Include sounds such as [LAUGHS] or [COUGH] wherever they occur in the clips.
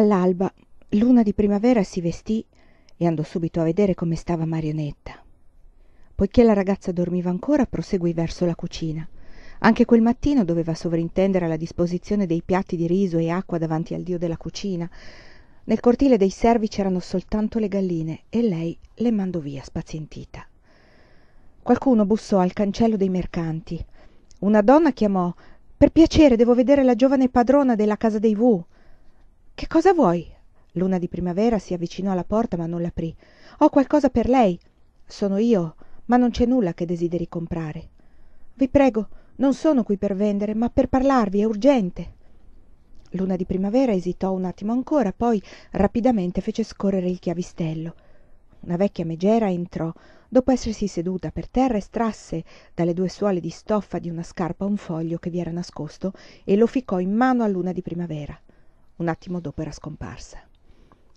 all'alba luna di primavera si vestì e andò subito a vedere come stava marionetta poiché la ragazza dormiva ancora proseguì verso la cucina anche quel mattino doveva sovrintendere alla disposizione dei piatti di riso e acqua davanti al dio della cucina nel cortile dei servi c'erano soltanto le galline e lei le mandò via spazientita qualcuno bussò al cancello dei mercanti una donna chiamò per piacere devo vedere la giovane padrona della casa dei che cosa vuoi luna di primavera si avvicinò alla porta ma non l'aprì ho qualcosa per lei sono io ma non c'è nulla che desideri comprare Vi prego non sono qui per vendere ma per parlarvi è urgente luna di primavera esitò un attimo ancora poi rapidamente fece scorrere il chiavistello una vecchia megera entrò dopo essersi seduta per terra estrasse dalle due suole di stoffa di una scarpa un foglio che vi era nascosto e lo ficcò in mano a luna di primavera un attimo dopo era scomparsa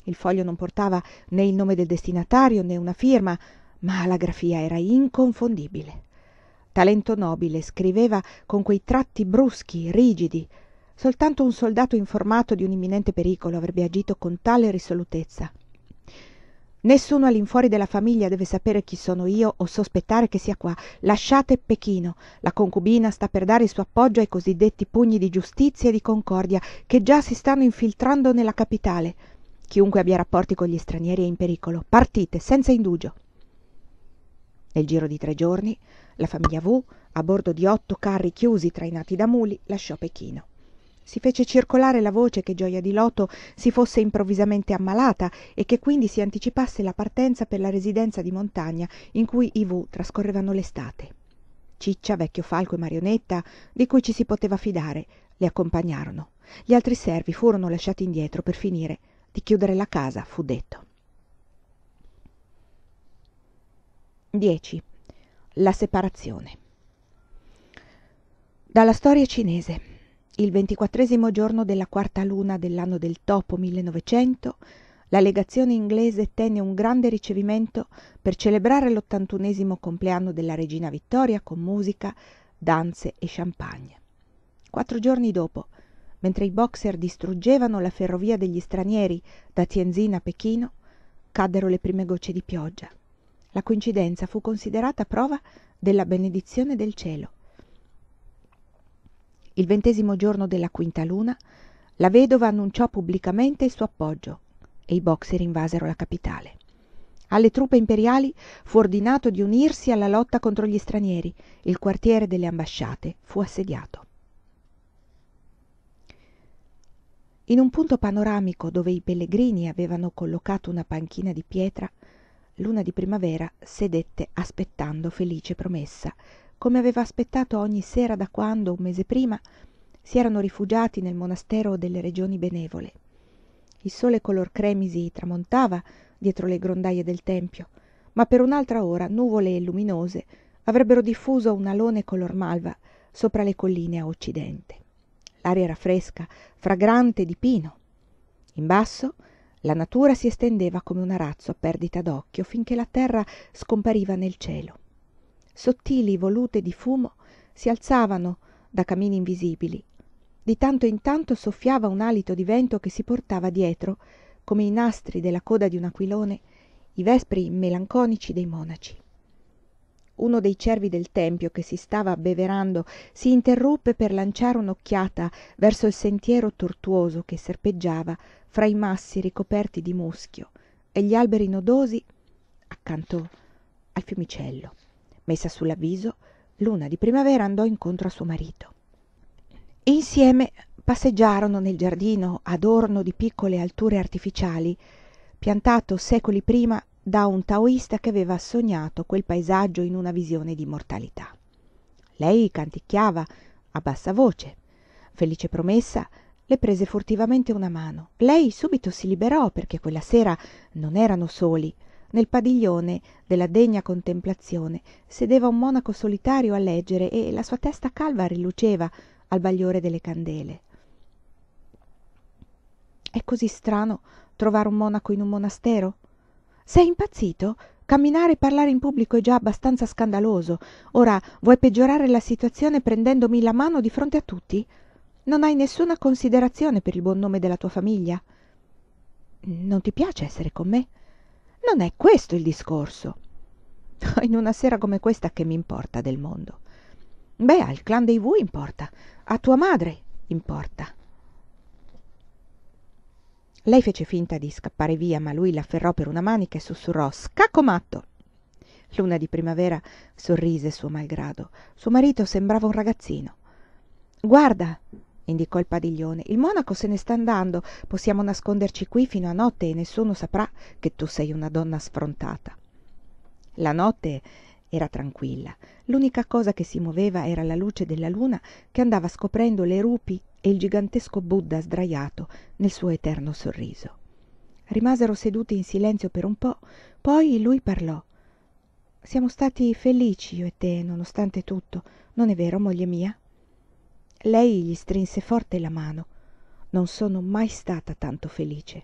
il foglio non portava né il nome del destinatario né una firma ma la grafia era inconfondibile talento nobile scriveva con quei tratti bruschi rigidi soltanto un soldato informato di un imminente pericolo avrebbe agito con tale risolutezza nessuno all'infuori della famiglia deve sapere chi sono io o sospettare che sia qua lasciate pechino la concubina sta per dare il suo appoggio ai cosiddetti pugni di giustizia e di concordia che già si stanno infiltrando nella capitale chiunque abbia rapporti con gli stranieri è in pericolo partite senza indugio nel giro di tre giorni la famiglia Wu, a bordo di otto carri chiusi trainati da muli lasciò pechino si fece circolare la voce che Gioia di loto si fosse improvvisamente ammalata e che quindi si anticipasse la partenza per la residenza di montagna in cui i v trascorrevano l'estate ciccia vecchio falco e marionetta di cui ci si poteva fidare le accompagnarono gli altri servi furono lasciati indietro per finire di chiudere la casa fu detto 10 la separazione dalla storia cinese il ventiquattresimo giorno della quarta luna dell'anno del topo 1900, la legazione inglese tenne un grande ricevimento per celebrare l'ottantunesimo compleanno della regina vittoria con musica danze e champagne quattro giorni dopo mentre i boxer distruggevano la ferrovia degli stranieri da Tienzina a Pechino, caddero le prime gocce di pioggia. La coincidenza fu considerata prova della benedizione del cielo il ventesimo giorno della quinta luna la vedova annunciò pubblicamente il suo appoggio e i boxer invasero la capitale alle truppe imperiali fu ordinato di unirsi alla lotta contro gli stranieri il quartiere delle ambasciate fu assediato in un punto panoramico dove i pellegrini avevano collocato una panchina di pietra luna di primavera sedette aspettando felice promessa come aveva aspettato ogni sera da quando un mese prima si erano rifugiati nel monastero delle regioni benevole il sole color cremisi tramontava dietro le grondaie del tempio ma per un'altra ora nuvole luminose avrebbero diffuso un alone color malva sopra le colline a occidente l'aria era fresca fragrante di pino in basso la natura si estendeva come un arazzo a perdita d'occhio finché la terra scompariva nel cielo sottili volute di fumo si alzavano da camini invisibili di tanto in tanto soffiava un alito di vento che si portava dietro come i nastri della coda di un aquilone i vespri melanconici dei monaci uno dei cervi del tempio che si stava abbeverando si interruppe per lanciare un'occhiata verso il sentiero tortuoso che serpeggiava fra i massi ricoperti di muschio e gli alberi nodosi accanto al fiumicello messa sull'avviso luna di primavera andò incontro a suo marito insieme passeggiarono nel giardino adorno di piccole alture artificiali piantato secoli prima da un taoista che aveva sognato quel paesaggio in una visione d'immortalità lei canticchiava a bassa voce felice promessa le prese furtivamente una mano lei subito si liberò perché quella sera non erano soli nel padiglione della degna contemplazione sedeva un monaco solitario a leggere e la sua testa calva riluceva al bagliore delle candele è così strano trovare un monaco in un monastero sei impazzito camminare e parlare in pubblico è già abbastanza scandaloso ora vuoi peggiorare la situazione prendendomi la mano di fronte a tutti non hai nessuna considerazione per il buon nome della tua famiglia non ti piace essere con me non è questo il discorso [LAUGHS] in una sera come questa che m'importa del mondo beh al clan dei v importa a tua madre importa lei fece finta di scappare via ma lui l'afferrò per una manica e sussurrò Scacco matto. luna di primavera sorrise suo malgrado suo marito sembrava un ragazzino guarda indicò il padiglione il monaco se ne sta andando possiamo nasconderci qui fino a notte e nessuno saprà che tu sei una donna sfrontata la notte era tranquilla l'unica cosa che si muoveva era la luce della luna che andava scoprendo le rupi e il gigantesco buddha sdraiato nel suo eterno sorriso rimasero seduti in silenzio per un po poi lui parlò siamo stati felici io e te nonostante tutto non è vero moglie mia lei gli strinse forte la mano non sono mai stata tanto felice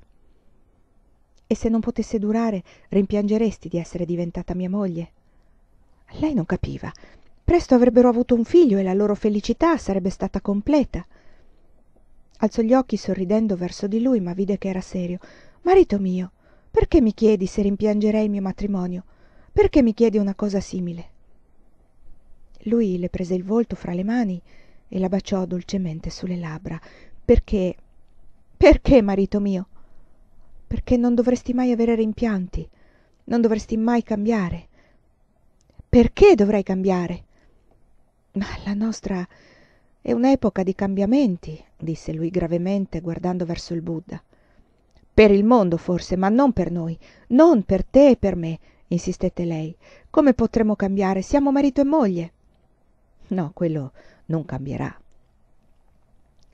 e se non potesse durare rimpiangeresti di essere diventata mia moglie lei non capiva presto avrebbero avuto un figlio e la loro felicità sarebbe stata completa alzò gli occhi sorridendo verso di lui ma vide che era serio marito mio perché mi chiedi se rimpiangerei il mio matrimonio perché mi chiedi una cosa simile lui le prese il volto fra le mani e la baciò dolcemente sulle labbra perché perché marito mio perché non dovresti mai avere rimpianti non dovresti mai cambiare perché dovrei cambiare ma la nostra è un'epoca di cambiamenti disse lui gravemente guardando verso il buddha per il mondo forse ma non per noi non per te e per me insistette lei come potremo cambiare siamo marito e moglie no quello non cambierà.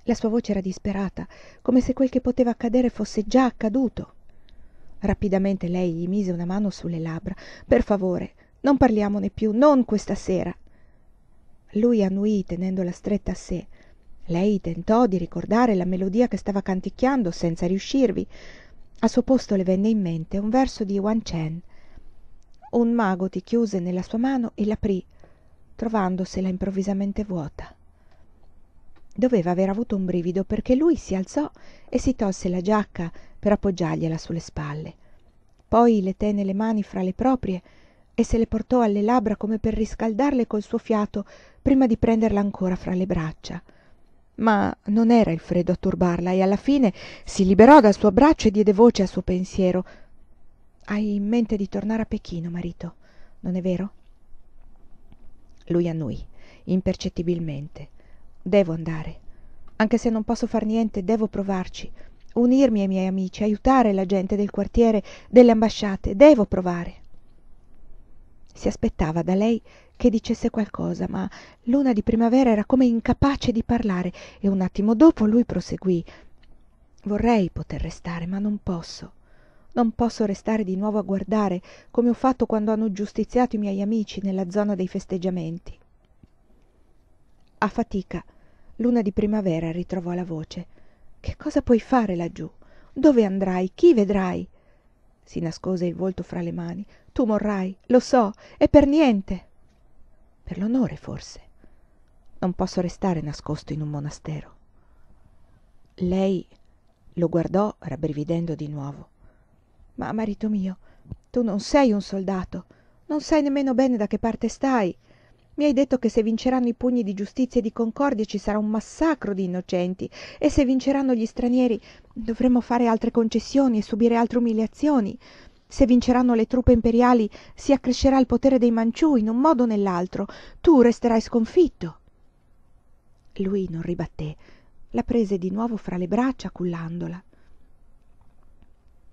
La sua voce era disperata, come se quel che poteva accadere fosse già accaduto. Rapidamente lei gli mise una mano sulle labbra. Per favore, non parliamone più, non questa sera. Lui annuì tenendola stretta a sé. Lei tentò di ricordare la melodia che stava canticchiando senza riuscirvi. A suo posto le venne in mente un verso di Wan Chen. Un mago ti chiuse nella sua mano e l'aprì trovandosela improvvisamente vuota doveva aver avuto un brivido perché lui si alzò e si tolse la giacca per appoggiargliela sulle spalle poi le tenne le mani fra le proprie e se le portò alle labbra come per riscaldarle col suo fiato prima di prenderla ancora fra le braccia ma non era il freddo a turbarla e alla fine si liberò dal suo abbraccio e diede voce al suo pensiero hai in mente di tornare a pechino marito non è vero lui a noi, impercettibilmente. Devo andare. Anche se non posso far niente, devo provarci. Unirmi ai miei amici, aiutare la gente del quartiere, delle ambasciate. Devo provare. Si aspettava da lei che dicesse qualcosa, ma Luna di primavera era come incapace di parlare e un attimo dopo lui proseguì. Vorrei poter restare, ma non posso non posso restare di nuovo a guardare come ho fatto quando hanno giustiziato i miei amici nella zona dei festeggiamenti a fatica luna di primavera ritrovò la voce che cosa puoi fare laggiù dove andrai chi vedrai si nascose il volto fra le mani tu morrai lo so e per niente per l'onore forse non posso restare nascosto in un monastero lei lo guardò rabbrividendo di nuovo ma marito mio tu non sei un soldato non sai nemmeno bene da che parte stai Mi hai detto che se vinceranno i pugni di giustizia e di concordia ci sarà un massacro di innocenti e se vinceranno gli stranieri dovremo fare altre concessioni e subire altre umiliazioni se vinceranno le truppe imperiali si accrescerà il potere dei manciù in un modo o nell'altro tu resterai sconfitto lui non ribatté la prese di nuovo fra le braccia cullandola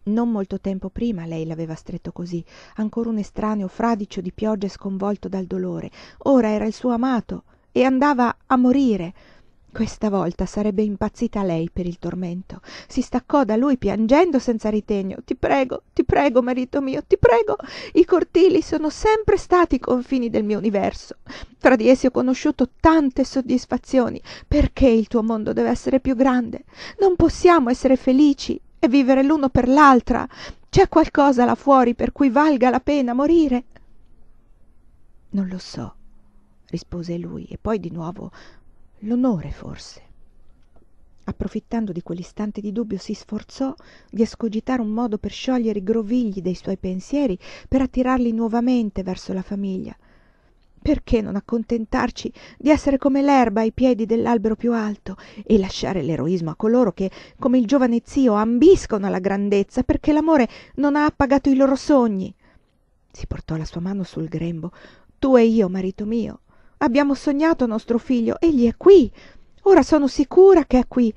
non molto tempo prima lei l'aveva stretto così ancora un estraneo fradicio di pioggia e sconvolto dal dolore ora era il suo amato e andava a morire questa volta sarebbe impazzita lei per il tormento si staccò da lui piangendo senza ritegno ti prego ti prego marito mio ti prego i cortili sono sempre stati i confini del mio universo tra di essi ho conosciuto tante soddisfazioni perché il tuo mondo deve essere più grande non possiamo essere felici e vivere l'uno per l'altra c'è qualcosa là fuori per cui valga la pena morire non lo so rispose lui e poi di nuovo l'onore forse approfittando di quell'istante di dubbio si sforzò di escogitare un modo per sciogliere i grovigli dei suoi pensieri per attirarli nuovamente verso la famiglia perché non accontentarci di essere come l'erba ai piedi dell'albero più alto e lasciare l'eroismo a coloro che come il giovane zio ambiscono alla grandezza perché l'amore non ha appagato i loro sogni si portò la sua mano sul grembo tu e io marito mio abbiamo sognato nostro figlio egli è qui ora sono sicura che è qui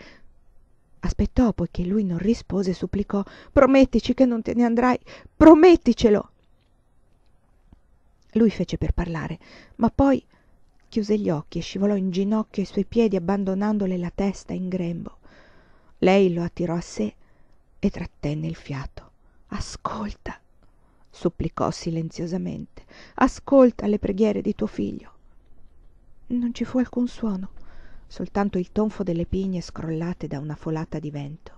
aspettò poiché lui non rispose supplicò promettici che non te ne andrai prometticelo lui fece per parlare ma poi chiuse gli occhi e scivolò in ginocchio ai suoi piedi abbandonandole la testa in grembo lei lo attirò a sé e trattenne il fiato ascolta supplicò silenziosamente ascolta le preghiere di tuo figlio non ci fu alcun suono soltanto il tonfo delle pigne scrollate da una folata di vento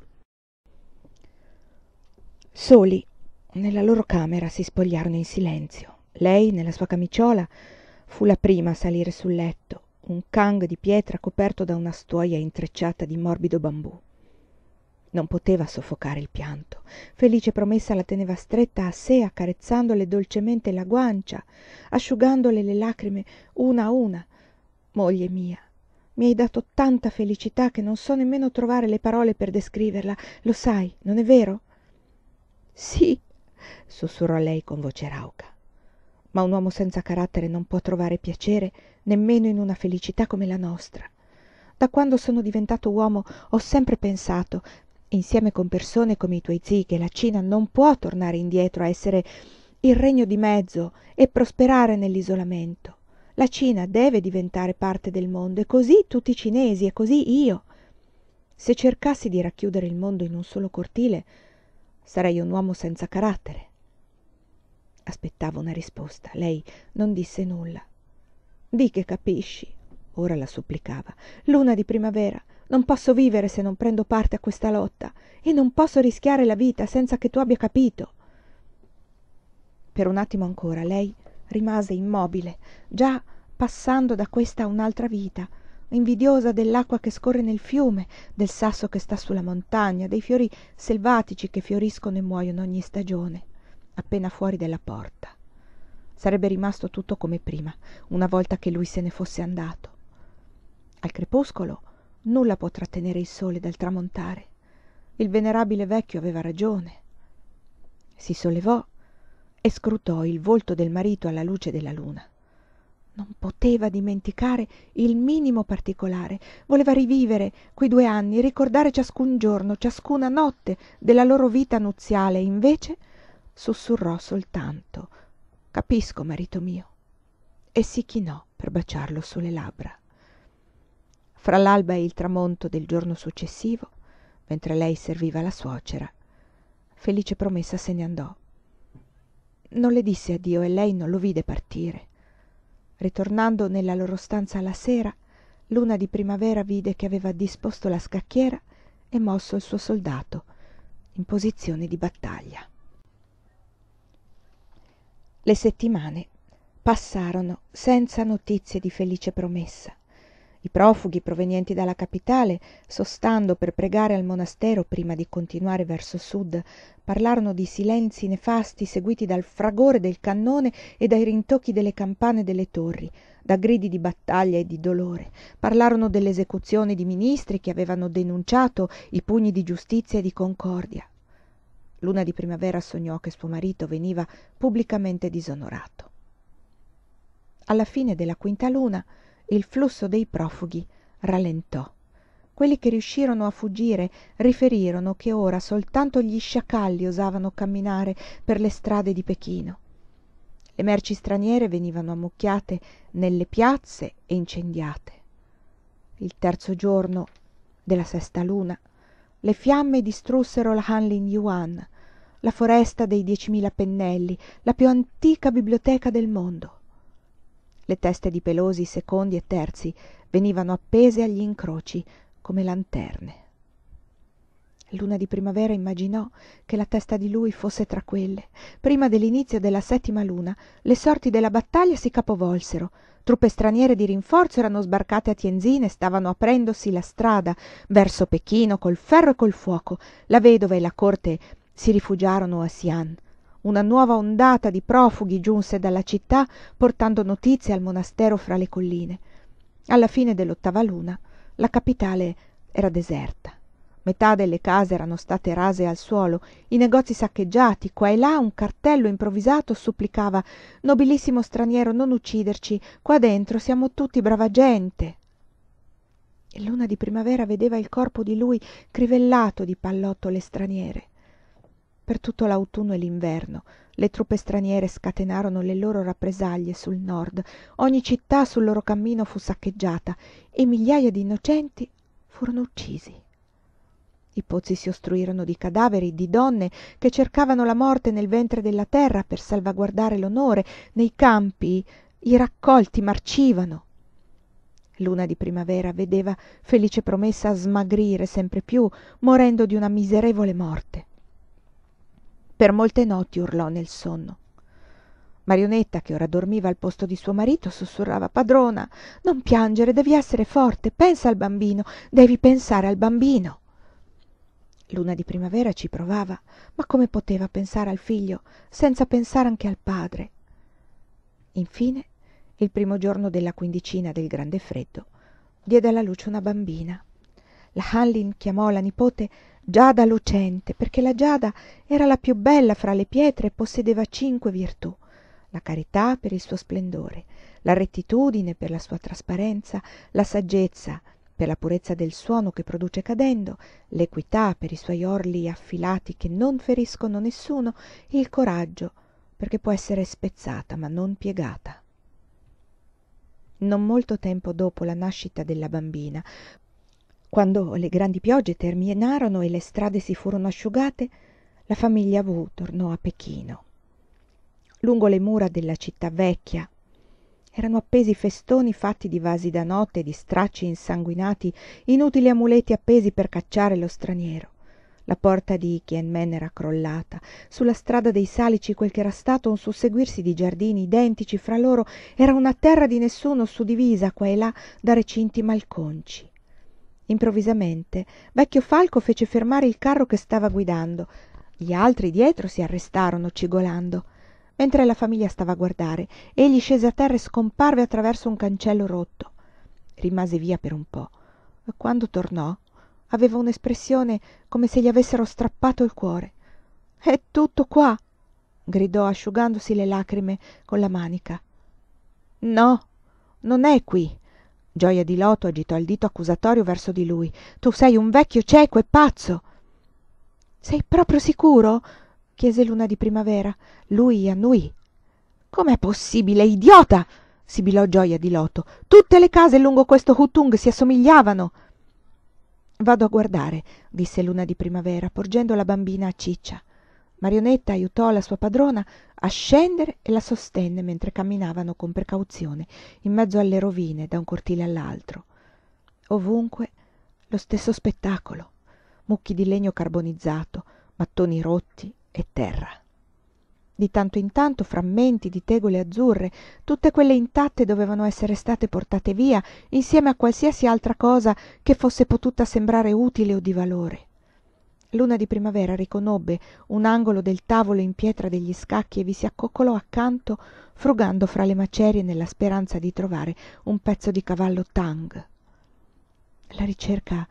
soli nella loro camera si spogliarono in silenzio lei nella sua camiciola fu la prima a salire sul letto un kang di pietra coperto da una stuoia intrecciata di morbido bambù non poteva soffocare il pianto felice promessa la teneva stretta a sé accarezzandole dolcemente la guancia asciugandole le lacrime una a una moglie mia mi hai dato tanta felicità che non so nemmeno trovare le parole per descriverla lo sai non è vero sì sussurrò lei con voce rauca ma un uomo senza carattere non può trovare piacere nemmeno in una felicità come la nostra da quando sono diventato uomo ho sempre pensato insieme con persone come i tuoi zii che la cina non può tornare indietro a essere il regno di mezzo e prosperare nell'isolamento la cina deve diventare parte del mondo e così tutti i cinesi e così io se cercassi di racchiudere il mondo in un solo cortile sarei un uomo senza carattere aspettava una risposta lei non disse nulla di che capisci ora la supplicava luna di primavera non posso vivere se non prendo parte a questa lotta e non posso rischiare la vita senza che tu abbia capito per un attimo ancora lei rimase immobile già passando da questa a un'altra vita invidiosa dell'acqua che scorre nel fiume, del sasso che sta sulla montagna, dei fiori selvatici che fioriscono e muoiono ogni stagione appena fuori della porta. Sarebbe rimasto tutto come prima, una volta che lui se ne fosse andato. Al crepuscolo nulla può trattenere il sole dal tramontare. Il venerabile vecchio aveva ragione. Si sollevò e scrutò il volto del marito alla luce della luna. Non poteva dimenticare il minimo particolare, voleva rivivere quei due anni, ricordare ciascun giorno, ciascuna notte della loro vita nuziale, invece sussurrò soltanto capisco marito mio e si chinò per baciarlo sulle labbra fra l'alba e il tramonto del giorno successivo mentre lei serviva la suocera felice promessa se ne andò non le disse addio e lei non lo vide partire ritornando nella loro stanza alla sera luna di primavera vide che aveva disposto la scacchiera e mosso il suo soldato in posizione di battaglia le settimane passarono senza notizie di felice promessa i profughi provenienti dalla capitale sostando per pregare al monastero prima di continuare verso sud parlarono di silenzi nefasti seguiti dal fragore del cannone e dai rintocchi delle campane delle torri da gridi di battaglia e di dolore parlarono dell'esecuzione di ministri che avevano denunciato i pugni di giustizia e di concordia Luna di primavera sognò che suo marito veniva pubblicamente disonorato. Alla fine della quinta luna il flusso dei profughi rallentò. Quelli che riuscirono a fuggire riferirono che ora soltanto gli sciacalli osavano camminare per le strade di Pechino. Le merci straniere venivano ammucchiate nelle piazze e incendiate. Il terzo giorno della sesta luna le fiamme distrussero la hanlin yuan la foresta dei diecimila pennelli la più antica biblioteca del mondo le teste di pelosi secondi e terzi venivano appese agli incroci come lanterne Luna di primavera immaginò che la testa di lui fosse tra quelle. Prima dell'inizio della settima luna, le sorti della battaglia si capovolsero truppe straniere di rinforzo erano sbarcate a Tienzina e stavano aprendosi la strada verso Pechino col ferro e col fuoco. La vedova e la corte si rifugiarono a Sian. Una nuova ondata di profughi giunse dalla città portando notizie al monastero fra le colline. Alla fine dell'ottava luna la capitale era deserta metà delle case erano state rase al suolo i negozi saccheggiati qua e là un cartello improvvisato supplicava nobilissimo straniero non ucciderci qua dentro siamo tutti brava gente luna di primavera vedeva il corpo di lui crivellato di pallottole straniere per tutto l'autunno e l'inverno le truppe straniere scatenarono le loro rappresaglie sul nord ogni città sul loro cammino fu saccheggiata e migliaia di innocenti furono uccisi i pozzi si ostruirono di cadaveri di donne che cercavano la morte nel ventre della terra per salvaguardare l'onore nei campi i raccolti marcivano l'una di primavera vedeva felice promessa smagrire sempre più morendo di una miserevole morte per molte notti urlò nel sonno marionetta che ora dormiva al posto di suo marito sussurrava padrona non piangere devi essere forte pensa al bambino devi pensare al bambino luna di primavera ci provava ma come poteva pensare al figlio senza pensare anche al padre infine il primo giorno della quindicina del grande freddo diede alla luce una bambina la hanlin chiamò la nipote giada lucente perché la giada era la più bella fra le pietre e possedeva cinque virtù la carità per il suo splendore la rettitudine per la sua trasparenza la saggezza per la purezza del suono che produce cadendo l'equità per i suoi orli affilati che non feriscono nessuno il coraggio perché può essere spezzata ma non piegata non molto tempo dopo la nascita della bambina quando le grandi piogge terminarono e le strade si furono asciugate la famiglia Wu tornò a Pechino lungo le mura della città vecchia erano appesi festoni fatti di vasi da notte di stracci insanguinati inutili amuleti appesi per cacciare lo straniero la porta di Kien Men era crollata sulla strada dei salici quel che era stato un susseguirsi di giardini identici fra loro era una terra di nessuno suddivisa qua e là da recinti malconci improvvisamente vecchio falco fece fermare il carro che stava guidando gli altri dietro si arrestarono cigolando mentre la famiglia stava a guardare egli scese a terra e scomparve attraverso un cancello rotto rimase via per un po quando tornò aveva un'espressione come se gli avessero strappato il cuore è tutto qua gridò asciugandosi le lagrime con la manica no non è qui gioia di loto agitò il dito accusatorio verso di lui tu sei un vecchio cieco e pazzo sei proprio sicuro chiese l'una di primavera lui annuì com'è possibile idiota sibilò gioja di loto tutte le case lungo questo Hutung si assomigliavano vado a guardare disse l'una di primavera porgendo la bambina a ciccia marionetta ajutò la sua padrona a scendere e la sostenne mentre camminavano con precauzione in mezzo alle rovine da un cortile all'altro ovunque lo stesso spettacolo mucchi di legno carbonizzato mattoni rotti e terra di tanto in tanto frammenti di tegole azzurre tutte quelle intatte dovevano essere state portate via insieme a qualsiasi altra cosa che fosse potuta sembrare utile o di valore l'una di primavera riconobbe un angolo del tavolo in pietra degli scacchi e vi si accoccolò accanto frugando fra le macerie nella speranza di trovare un pezzo di cavallo tang la ricerca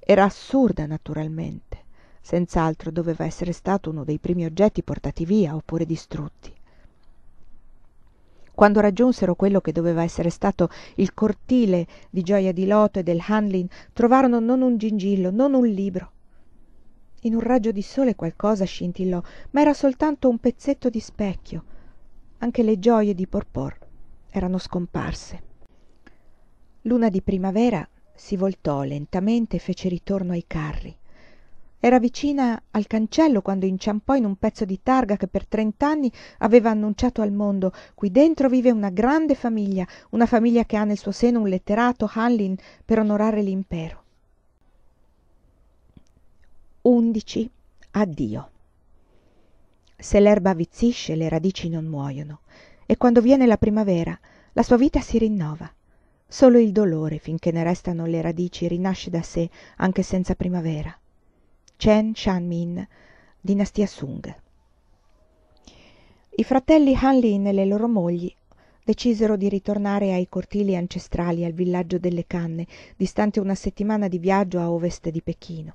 era assurda naturalmente senz'altro doveva essere stato uno dei primi oggetti portati via oppure distrutti quando raggiunsero quello che doveva essere stato il cortile di Gioia di loto e del hanlin trovarono non un gingillo non un libro in un raggio di sole qualcosa scintillò ma era soltanto un pezzetto di specchio anche le gioie di porpor erano scomparse l'una di primavera si voltò lentamente e fece ritorno ai carri era vicina al cancello quando inciampò in un pezzo di targa che per trent'anni aveva annunciato al mondo qui dentro vive una grande famiglia una famiglia che ha nel suo seno un letterato hanlin per onorare l'impero undici addio se l'erba avvizzisce le radici non muoiono, e quando viene la primavera la sua vita si rinnova solo il dolore finché ne restano le radici rinasce da sé anche senza primavera Chen Shanmin, dinastia Sung. I fratelli Hanlin e le loro mogli decisero di ritornare ai cortili ancestrali al villaggio delle Canne, distante una settimana di viaggio a ovest di Pechino.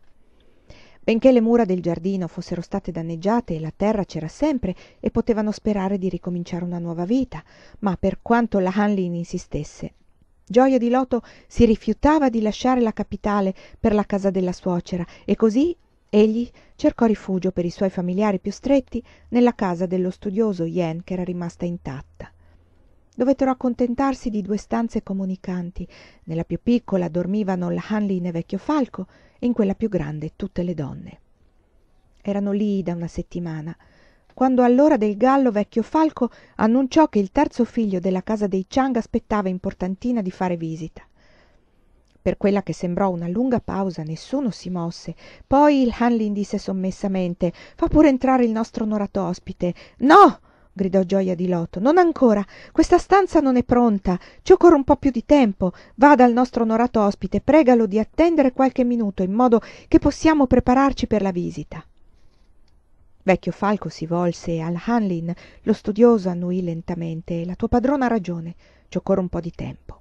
Benché le mura del giardino fossero state danneggiate e la terra c'era sempre e potevano sperare di ricominciare una nuova vita, ma per quanto la Hanlin insistesse, Gioia di Loto si rifiutava di lasciare la capitale per la casa della suocera e così egli cercò rifugio per i suoi familiari più stretti nella casa dello studioso jen era rimasta intatta dovettero accontentarsi di due stanze comunicanti nella più piccola dormivano la hanlin e vecchio falco e in quella più grande tutte le donne erano lì da una settimana quando all'ora del gallo vecchio falco annunciò che il terzo figlio della casa dei cianga aspettava in portantina di fare visita per quella che sembrò una lunga pausa nessuno si mosse poi il hanlin disse sommessamente fa pure entrare il nostro onorato ospite no gridò Gioia di loto non ancora questa stanza non è pronta ci occorre un po più di tempo Vada al nostro onorato ospite e pregalo di attendere qualche minuto in modo che possiamo prepararci per la visita Vecchio Falco si volse al Hanlin lo studioso annuì lentamente la tua padrona ha ragione ci occorre un po di tempo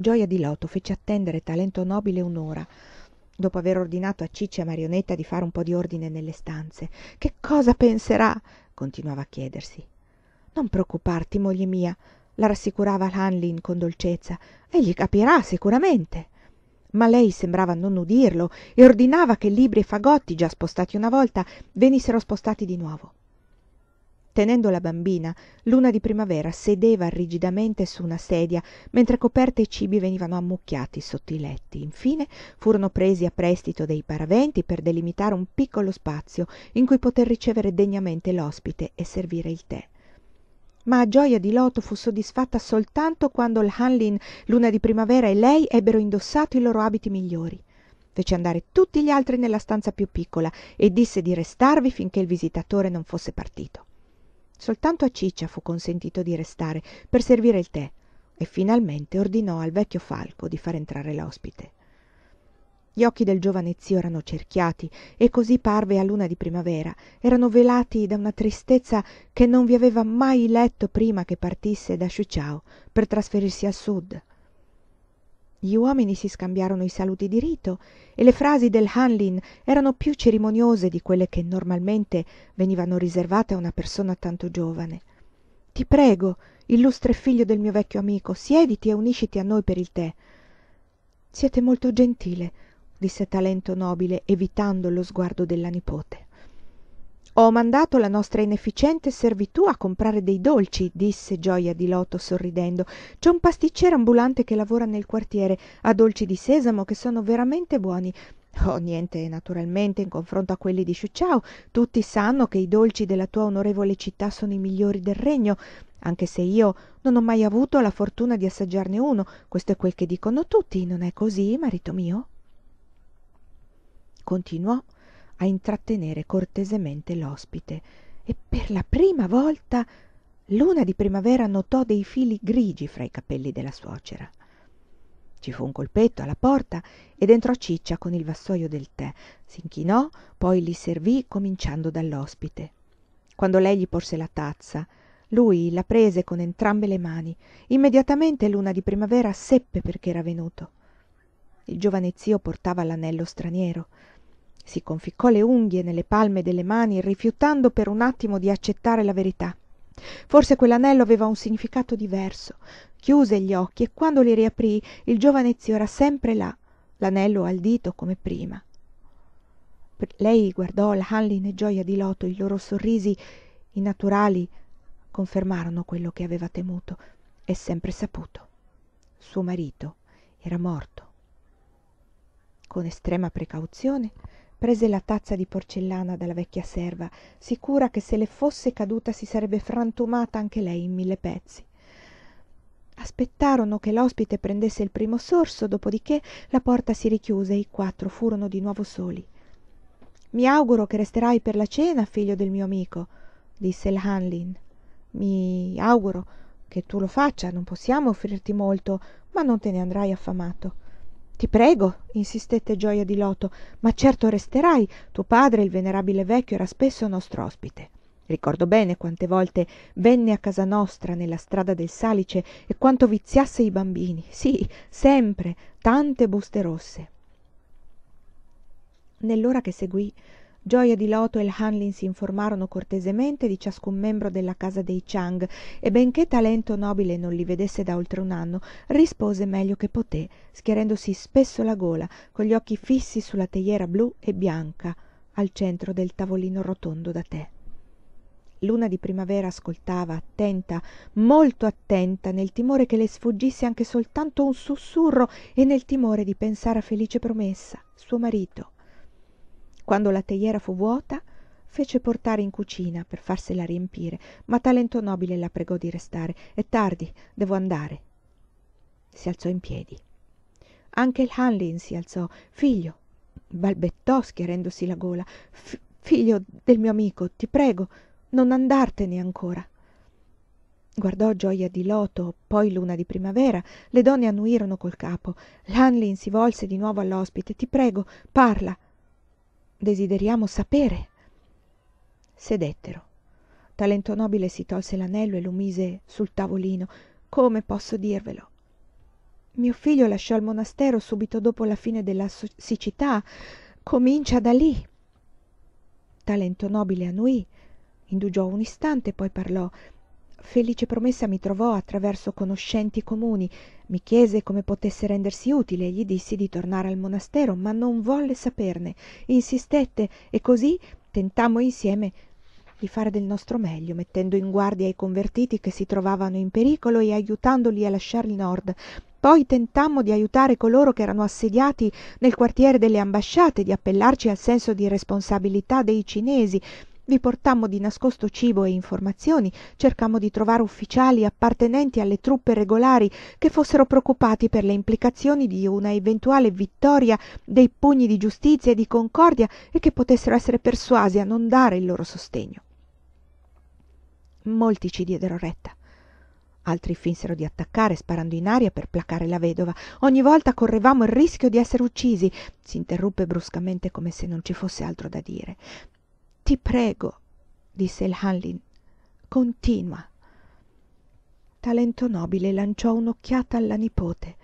Gioia di loto fece attendere talento nobile un'ora dopo aver ordinato a ciccia e a marionetta di fare un po di ordine nelle stanze che cosa penserà continuava a chiedersi non preoccuparti moglie mia la rassicurava hanlin con dolcezza egli capirà sicuramente ma lei sembrava non udirlo e ordinava che libri e fagotti già spostati una volta venissero spostati di nuovo tenendo la bambina luna di primavera sedeva rigidamente su una sedia mentre coperte e cibi venivano ammucchiati sotto i letti infine furono presi a prestito dei paraventi per delimitare un piccolo spazio in cui poter ricevere degnamente l'ospite e servire il tè ma a gioja di loto fu soddisfatta soltanto quando il hanlin luna di primavera e lei ebbero indossato i loro abiti migliori fece andare tutti gli altri nella stanza più piccola e disse di restarvi finché il visitatore non fosse partito soltanto a ciccia fu consentito di restare per servire il tè e finalmente ordinò al vecchio falco di far entrare l'ospite gli occhi del giovane zio erano cerchiati e così parve a luna di primavera erano velati da una tristezza che non vi aveva mai letto prima che partisse da sciuciao per trasferirsi al sud gli uomini si scambiarono i saluti di rito e le frasi del hanlin erano più cerimoniose di quelle che normalmente venivano riservate a una persona tanto giovane ti prego illustre figlio del mio vecchio amico siediti e unisciti a noi per il tè siete molto gentile disse talento nobile evitando lo sguardo della nipote ho mandato la nostra inefficiente servitù a comprare dei dolci disse Gioia di loto sorridendo c'è un pasticcere ambulante che lavora nel quartiere ha dolci di sesamo che sono veramente buoni oh niente naturalmente in confronto a quelli di sciuciao tutti sanno che i dolci della tua onorevole città sono i migliori del regno anche se io non ho mai avuto la fortuna di assaggiarne uno questo è quel che dicono tutti non è così, marito mio continuò a intrattenere cortesemente l'ospite e per la prima volta l'una di primavera notò dei fili grigi fra i capelli della suocera ci fu un colpetto alla porta ed entrò ciccia con il vassoio del tè s'inchinò poi li servì cominciando dall'ospite quando lei gli porse la tazza lui la prese con entrambe le mani immediatamente l'una di primavera seppe perché era venuto il giovane zio portava l'anello straniero si conficcò le unghie nelle palme delle mani rifiutando per un attimo di accettare la verità forse quell'anello aveva un significato diverso chiuse gli occhi e quando li riaprì, il giovane zio era sempre là l'anello al dito come prima lei guardò la Hanlin e Gioia di Loto, i loro sorrisi naturali confermarono quello che aveva temuto e sempre saputo. Suo marito era morto. Con estrema precauzione prese la tazza di porcellana dalla vecchia serva sicura che se le fosse caduta si sarebbe frantumata anche lei in mille pezzi aspettarono che l'ospite prendesse il primo sorso dopodiché la porta si richiuse e i quattro furono di nuovo soli mi auguro che resterai per la cena figlio del mio amico disse il hanlin mi auguro che tu lo faccia non possiamo offrirti molto ma non te ne andrai affamato ti prego insistette Gioia di loto ma certo resterai tuo padre il venerabile vecchio era spesso nostro ospite ricordo bene quante volte venne a casa nostra nella strada del salice e quanto viziasse i bambini sì sempre tante buste rosse nell'ora che seguì Gioia di loto e il hanlin si informarono cortesemente di ciascun membro della casa dei ciang e benché talento nobile non li vedesse da oltre un anno rispose meglio che poté schiarendosi spesso la gola con gli occhi fissi sulla teiera blu e bianca al centro del tavolino rotondo da tè Luna di primavera ascoltava attenta, molto attenta, nel timore che le sfuggisse anche soltanto un sussurro e nel timore di pensare a Felice Promessa, suo marito quando la teiera fu vuota fece portare in cucina per farsela riempire ma talento nobile la pregò di restare è tardi devo andare si alzò in piedi anche il hanlin si alzò figlio balbettò schiarendosi la gola figlio del mio amico ti prego non andartene ancora guardò gioia di loto poi luna di primavera le donne annuirono col capo l'hanlin si volse di nuovo all'ospite ti prego parla desideriamo sapere sedettero Talento nobile si tolse l'anello e lo mise sul tavolino come posso dirvelo mio figlio lasciò il monastero subito dopo la fine della siccità comincia da lì Talento nobile annuì indugiò un istante poi parlò felice promessa mi trovò attraverso conoscenti comuni mi chiese come potesse rendersi utile e gli dissi di tornare al monastero ma non volle saperne insistette e così tentammo insieme di fare del nostro meglio mettendo in guardia i convertiti che si trovavano in pericolo e ajutandoli a lasciar il nord poi tentammo di aiutare coloro che erano assediati nel quartiere delle ambasciate di appellarci al senso di responsabilità dei cinesi i portammo di nascosto cibo e informazioni cercammo di trovare ufficiali appartenenti alle truppe regolari che fossero preoccupati per le implicazioni di una eventuale vittoria dei pugni di giustizia e di concordia e che potessero essere persuasi a non dare il loro sostegno molti ci diedero retta altri finsero di attaccare sparando in aria per placare la vedova. Ogni volta correvamo il rischio di essere uccisi. S'interruppe bruscamente come se non ci fosse altro da dire ti prego disse il hanlin continua talento nobile lanciò un'occhiata alla nipote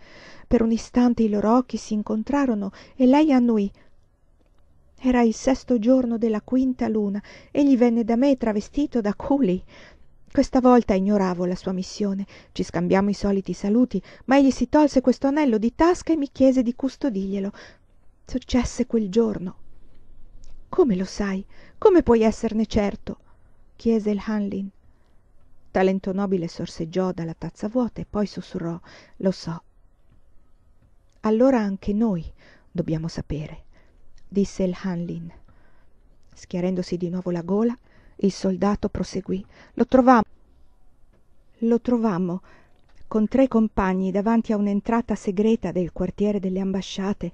per un istante i loro occhi si incontrarono e lei annui. era il sesto giorno della quinta luna egli venne da me travestito da culi questa volta ignoravo la sua missione ci scambiamo i soliti saluti ma egli si tolse questo anello di tasca e mi chiese di custodirglielo successe quel giorno come lo sai come puoi esserne certo chiese il hanlin nobile sorseggiò dalla tazza vuota e poi sussurrò lo so allora anche noi dobbiamo sapere disse il hanlin schiarendosi di nuovo la gola il soldato proseguì lo trovammo lo trovammo con tre compagni davanti a un'entrata segreta del quartiere delle ambasciate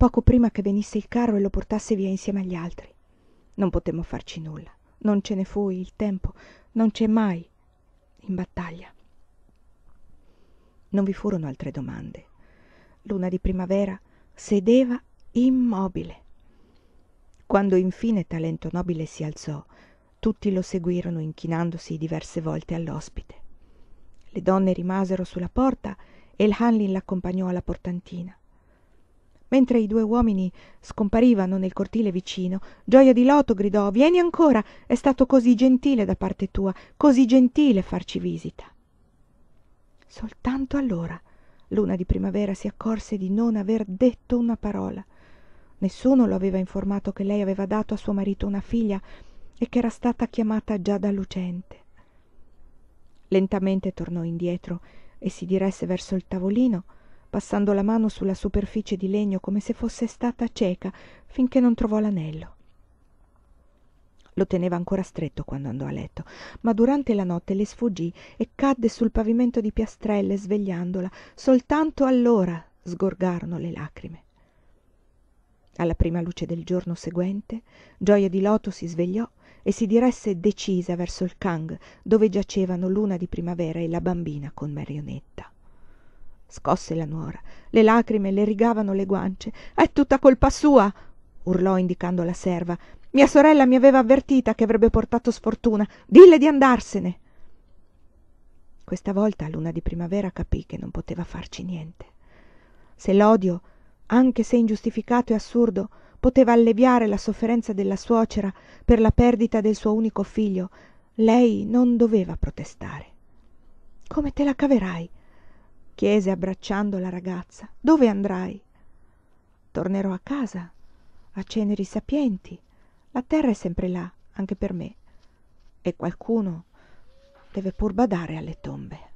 poco prima che venisse il carro e lo portasse via insieme agli altri non potemmo farci nulla non ce ne fu il tempo non c'è mai in battaglia non vi furono altre domande luna di primavera sedeva immobile quando infine talento nobile si alzò tutti lo seguirono inchinandosi diverse volte all'ospite le donne rimasero sulla porta e il hanlin l'accompagnò alla portantina mentre i due uomini scomparivano nel cortile vicino Gioia di loto gridò vieni ancora è stato così gentile da parte tua così gentile farci visita soltanto allora luna di primavera si accorse di non aver detto una parola nessuno lo aveva informato che lei aveva dato a suo marito una figlia e che era stata chiamata già da lucente lentamente tornò indietro e si diresse verso il tavolino passando la mano sulla superficie di legno come se fosse stata cieca finché non trovò l'anello lo teneva ancora stretto quando andò a letto, ma durante la notte le sfuggì e cadde sul pavimento di piastrelle svegliandola. Soltanto allora sgorgarono le lacrime. Alla prima luce del giorno seguente, Gioia di Loto si svegliò e si diresse decisa verso il Kang, dove giacevano Luna di primavera e la bambina con marionetta scosse la nuora le lacrime le rigavano le guance è tutta colpa sua urlò indicando la serva mia sorella mi aveva avvertita che avrebbe portato sfortuna dille di andarsene questa volta luna di primavera capì che non poteva farci niente se l'odio anche se ingiustificato e assurdo poteva alleviare la sofferenza della suocera per la perdita del suo unico figlio lei non doveva protestare come te la caverai chiese abbracciando la ragazza dove andrai tornerò a casa a ceneri sapienti la terra è sempre là anche per me e qualcuno deve pur badare alle tombe